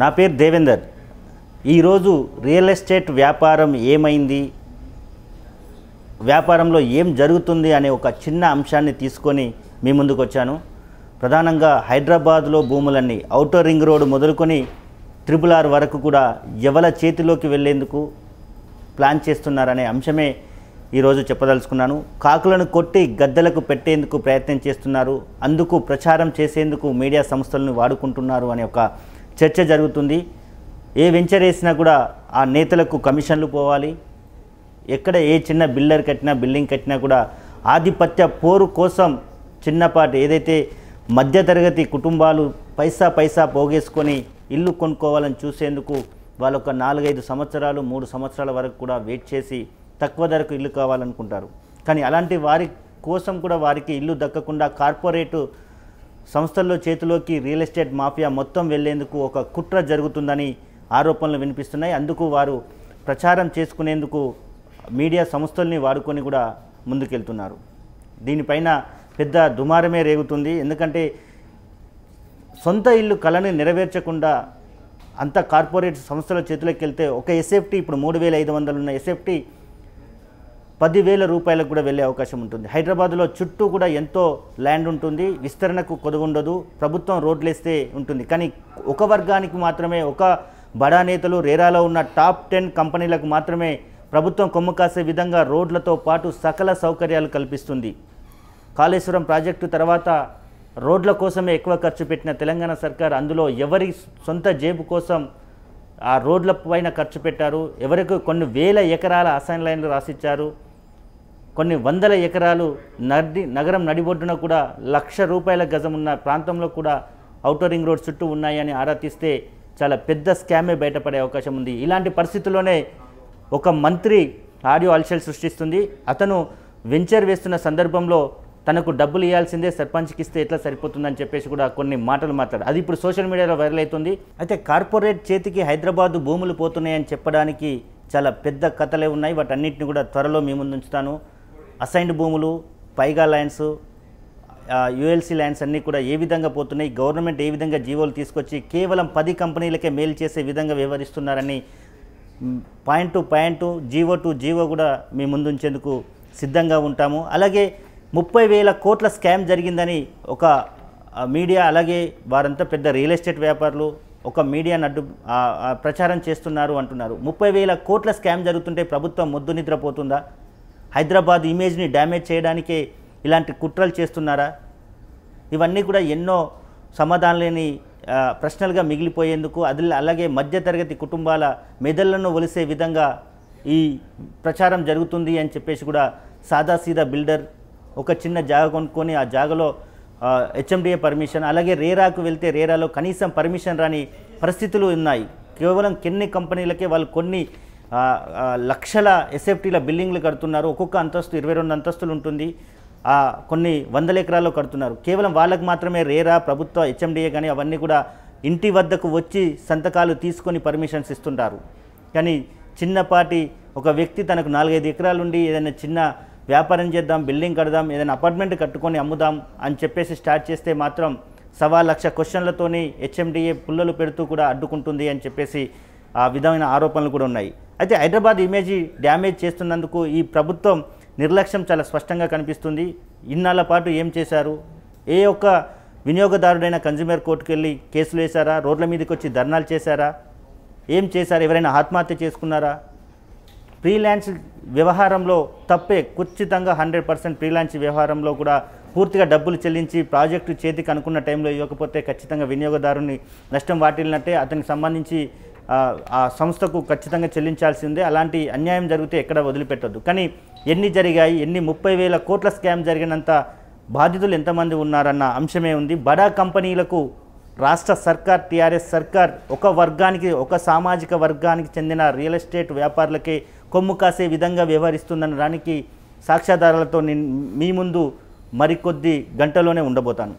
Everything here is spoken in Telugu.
నా పేరు దేవేందర్ ఈరోజు రియల్ ఎస్టేట్ వ్యాపారం ఏమైంది వ్యాపారంలో ఏం జరుగుతుంది అనే ఒక చిన్న అంశాన్ని తీసుకొని మీ ముందుకు వచ్చాను ప్రధానంగా హైదరాబాద్లో భూములన్నీ అవుటర్ రింగ్ రోడ్ మొదలుకొని ట్రిపుల్ ఆర్ వరకు కూడా ఎవల చేతిలోకి వెళ్ళేందుకు ప్లాన్ చేస్తున్నారనే అంశమే ఈరోజు చెప్పదలుచుకున్నాను కాకులను కొట్టి గద్దెలకు పెట్టేందుకు ప్రయత్నం చేస్తున్నారు అందుకు ప్రచారం చేసేందుకు మీడియా సంస్థలను వాడుకుంటున్నారు అనే ఒక చర్చ జరుగుతుంది ఏ వెంచర్ వేసినా కూడా ఆ నేతలకు కమిషన్లు పోవాలి ఎక్కడ ఏ చిన్న బిల్డర్ కట్టినా బిల్డింగ్ కట్టినా కూడా ఆధిపత్య పోరు కోసం చిన్నపాటి ఏదైతే మధ్యతరగతి కుటుంబాలు పైసా పైసా పోగేసుకొని ఇల్లు కొనుక్కోవాలని చూసేందుకు వాళ్ళొక నాలుగైదు సంవత్సరాలు మూడు సంవత్సరాల వరకు కూడా వెయిట్ చేసి తక్కువ ధరకు ఇల్లు కావాలనుకుంటారు కానీ అలాంటి వారి కోసం కూడా వారికి ఇల్లు దక్కకుండా కార్పొరేటు సంస్థల్లో చేతిలోకి రియల్ ఎస్టేట్ మాఫియా మొత్తం వెళ్లేందుకు ఒక కుట్ర జరుగుతుందని ఆరోపణలు వినిపిస్తున్నాయి అందుకు వారు ప్రచారం చేసుకునేందుకు మీడియా సంస్థల్ని వాడుకొని కూడా ముందుకెళ్తున్నారు దీనిపైన పెద్ద దుమారమే రేగుతుంది ఎందుకంటే సొంత ఇల్లు కళను నెరవేర్చకుండా అంత కార్పొరేట్ సంస్థల చేతులకు వెళ్తే ఒక ఎస్ఎఫ్టీ ఇప్పుడు మూడు వేల ఐదు వందలు ఉన్న ఎస్ఎఫ్టీ పదివేల రూపాయలకు కూడా వెళ్ళే అవకాశం ఉంటుంది హైదరాబాద్లో చుట్టూ కూడా ఎంతో ల్యాండ్ ఉంటుంది విస్తరణకు కొదగుండదు ప్రభుత్వం రోడ్లేస్తే ఉంటుంది కానీ ఒక వర్గానికి మాత్రమే ఒక బడా నేతలు రేరాలో ఉన్న టాప్ టెన్ కంపెనీలకు మాత్రమే ప్రభుత్వం కొమ్ము కాసే విధంగా రోడ్లతో పాటు సకల సౌకర్యాలు కల్పిస్తుంది కాళేశ్వరం ప్రాజెక్టు తర్వాత రోడ్ల కోసమే ఎక్కువ ఖర్చు పెట్టిన తెలంగాణ సర్కార్ అందులో ఎవరి సొంత జేబు కోసం ఆ రోడ్ల పైన ఖర్చు పెట్టారు ఎవరికి కొన్ని వేల ఎకరాల అసైన్ లైన్లు రాసిచ్చారు కొన్ని వందల ఎకరాలు నడి నగరం నడిబొడ్డున కూడా లక్ష రూపాయల గజం ఉన్న ప్రాంతంలో కూడా అవుటర్ రింగ్ రోడ్ చుట్టూ ఉన్నాయని ఆరా తీస్తే చాలా పెద్ద స్కామే బయటపడే అవకాశం ఉంది ఇలాంటి పరిస్థితుల్లోనే ఒక మంత్రి ఆడియో అల్షల్ సృష్టిస్తుంది అతను వెంచర్ వేస్తున్న సందర్భంలో తనకు డబ్బులు ఇవ్వాల్సిందే సర్పంచ్కి ఇస్తే ఎట్లా సరిపోతుందని చెప్పేసి కూడా కొన్ని మాటలు మాట్లాడు అది ఇప్పుడు సోషల్ మీడియాలో వైరల్ అవుతుంది అయితే కార్పొరేట్ చేతికి హైదరాబాదు భూములు పోతున్నాయని చెప్పడానికి చాలా పెద్ద కథలే ఉన్నాయి వాటన్నిటిని కూడా త్వరలో మీ ముందు ఉంచుతాను అసైన్డ్ భూములు పైగా ల్యాండ్స్ యుఎల్సి ల్యాండ్స్ అన్నీ కూడా ఏ విధంగా పోతున్నాయి గవర్నమెంట్ ఏ విధంగా జీవోలు తీసుకొచ్చి కేవలం పది కంపెనీలకే మేలు చేసే విధంగా వ్యవహరిస్తున్నారని point to point GO to GO కూడా మీ ముందుంచేందుకు సిద్ధంగా ఉంటాము అలాగే ముప్పై వేల కోట్ల స్కామ్ జరిగిందని ఒక మీడియా అలాగే వారంతా పెద్ద రియల్ ఎస్టేట్ వ్యాపారులు ఒక మీడియా నడ్డు ప్రచారం చేస్తున్నారు అంటున్నారు ముప్పై వేల కోట్ల స్కామ్ జరుగుతుంటే ప్రభుత్వం ముద్దు నిద్రపోతుందా హైదరాబాద్ ఇమేజ్ని డ్యామేజ్ చేయడానికే ఇలాంటి కుట్రలు చేస్తున్నారా ఇవన్నీ కూడా ఎన్నో సమాధానం లేని ప్రశ్నలుగా మిగిలిపోయేందుకు అది అలాగే మధ్యతరగతి కుటుంబాల మెదళ్లను ఒలిసే విధంగా ఈ ప్రచారం జరుగుతుంది అని చెప్పేసి కూడా సాదాసీదా బిల్డర్ ఒక చిన్న జాగా కొనుక్కొని ఆ జాగలో హెచ్ఎండిఏ పర్మిషన్ అలాగే రేరాకు వెళ్తే రేరాలో కనీసం పర్మిషన్ రాని పరిస్థితులు ఉన్నాయి కేవలం కొన్ని కంపెనీలకే వాళ్ళు కొన్ని లక్షల ఎస్ఎఫ్టీల బిల్డింగ్లు కడుతున్నారు ఒక్కొక్క అంతస్తు ఇరవై రెండు అంతస్తులు ఉంటుంది కొన్ని వందల ఎకరాల్లో కడుతున్నారు కేవలం వాళ్ళకు మాత్రమే రేరా ప్రభుత్వ హెచ్ఎండిఏ కానీ అవన్నీ కూడా ఇంటి వద్దకు వచ్చి సంతకాలు తీసుకొని పర్మిషన్స్ ఇస్తుంటారు కానీ చిన్నపాటి ఒక వ్యక్తి తనకు నాలుగైదు ఎకరాలు ఉండి ఏదైనా చిన్న వ్యాపారం చేద్దాం బిల్డింగ్ కడదాం ఏదైనా అపార్ట్మెంట్ కట్టుకొని అమ్ముదాం అని చెప్పేసి స్టార్ట్ చేస్తే మాత్రం సవా లక్ష క్వశ్చన్లతోని హెచ్ఎండిఏ పుల్లలు పెడుతూ కూడా అడ్డుకుంటుంది అని చెప్పేసి ఆ విధమైన ఆరోపణలు కూడా ఉన్నాయి అయితే హైదరాబాద్ ఇమేజ్ డ్యామేజ్ చేస్తున్నందుకు ఈ ప్రభుత్వం నిర్లక్ష్యం చాలా స్పష్టంగా కనిపిస్తుంది ఇన్నాళ్ళ పాటు ఏం చేశారు ఏ ఒక్క వినియోగదారుడైన కన్జ్యూమర్ కోర్టుకు వెళ్ళి కేసులు వేశారా రోడ్ల మీదకి వచ్చి ధర్నాలు చేశారా ఏం చేశారు ఎవరైనా ఆత్మహత్య చేసుకున్నారా ఫ్రీలాన్స్ వ్యవహారంలో తప్పే ఖచ్చితంగా హండ్రెడ్ పర్సెంట్ ఫ్రీలాన్స్ వ్యవహారంలో కూడా పూర్తిగా డబ్బులు చెల్లించి ప్రాజెక్టు చేతికి అనుకున్న టైంలో ఇవ్వకపోతే ఖచ్చితంగా వినియోగదారుని నష్టం వాటిల్లినట్టే అతనికి సంబంధించి ఆ సంస్థకు ఖచ్చితంగా చెల్లించాల్సిందే అలాంటి అన్యాయం జరిగితే ఎక్కడ వదిలిపెట్టద్దు కానీ ఎన్ని జరిగాయి ఎన్ని ముప్పై వేల కోట్ల స్కామ్ జరిగినంత బాధితులు ఎంతమంది ఉన్నారన్న అంశమే ఉంది బడా కంపెనీలకు రాష్ట్ర సర్కార్ టీఆర్ఎస్ సర్కార్ ఒక వర్గానికి ఒక సామాజిక వర్గానికి చెందిన రియల్ ఎస్టేట్ వ్యాపారులకే కొమ్ము కాసే విధంగా వ్యవహరిస్తుందనడానికి సాక్ష్యాధారాలతో నేను మీ ముందు మరికొద్ది గంటలోనే ఉండబోతాను